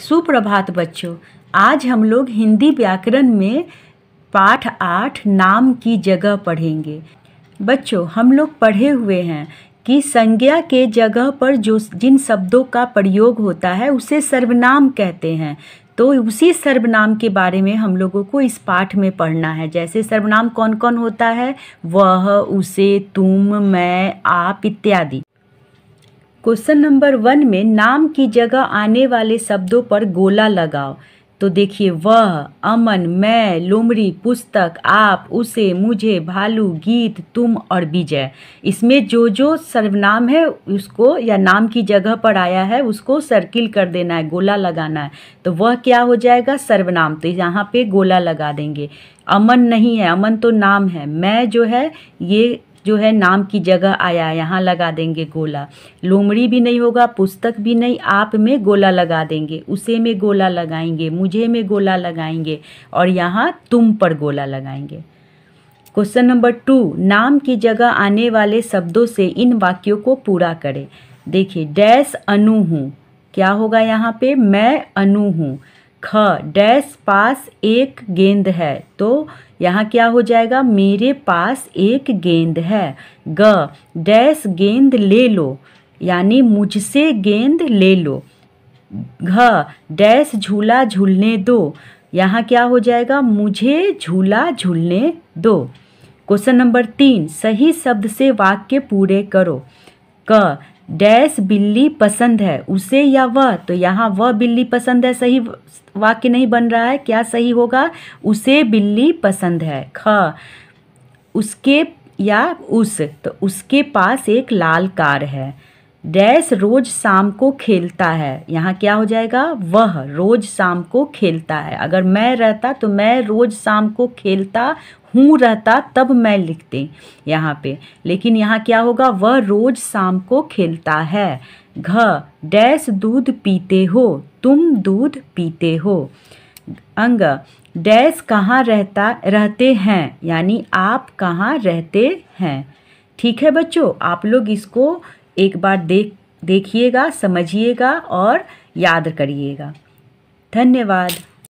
सुप्रभात बच्चों आज हम लोग हिंदी व्याकरण में पाठ आठ नाम की जगह पढ़ेंगे बच्चों हम लोग पढ़े हुए हैं कि संज्ञा के जगह पर जो जिन शब्दों का प्रयोग होता है उसे सर्वनाम कहते हैं तो उसी सर्वनाम के बारे में हम लोगों को इस पाठ में पढ़ना है जैसे सर्वनाम कौन कौन होता है वह उसे तुम मैं आप इत्यादि क्वेश्चन नंबर वन में नाम की जगह आने वाले शब्दों पर गोला लगाओ तो देखिए वह अमन मैं लोमड़ी पुस्तक आप उसे मुझे भालू गीत तुम और विजय इसमें जो जो सर्वनाम है उसको या नाम की जगह पर आया है उसको सर्किल कर देना है गोला लगाना है तो वह क्या हो जाएगा सर्वनाम तो यहाँ पे गोला लगा देंगे अमन नहीं है अमन तो नाम है मैं जो है ये जो है नाम की जगह आया यहाँ लगा देंगे गोला लोमड़ी भी नहीं होगा पुस्तक भी नहीं आप में गोला लगा देंगे उसे में गोला लगाएंगे मुझे में गोला लगाएंगे और यहाँ तुम पर गोला लगाएंगे क्वेश्चन नंबर टू नाम की जगह आने वाले शब्दों से इन वाक्यों को पूरा करें देखिए डैश अनु हूँ क्या होगा यहाँ पे मैं अनु हूँ ख डैश पास एक गेंद है तो यहाँ क्या हो जाएगा मेरे पास एक गेंद है ग डैश गेंद ले लो यानी मुझसे गेंद ले लो घ डैश झूला झूलने दो यहाँ क्या हो जाएगा मुझे झूला झूलने दो क्वेश्चन नंबर तीन सही शब्द से वाक्य पूरे करो क डैश बिल्ली पसंद है उसे या वह तो यहाँ वह बिल्ली पसंद है सही वाक्य नहीं बन रहा है क्या सही होगा उसे बिल्ली पसंद है ख उसके या उस तो उसके पास एक लाल कार है डैश रोज शाम को खेलता है यहाँ क्या हो जाएगा वह रोज शाम को खेलता है अगर मैं रहता तो मैं रोज शाम को खेलता हूँ रहता तब मैं लिखते यहाँ पे लेकिन यहाँ क्या होगा वह रोज शाम को खेलता है घ डैश दूध पीते हो तुम दूध पीते हो अंग डैश कहाँ रहता रहते हैं यानी आप कहाँ रहते हैं ठीक है बच्चों आप लोग इसको एक बार देख देखिएगा समझिएगा और याद करिएगा धन्यवाद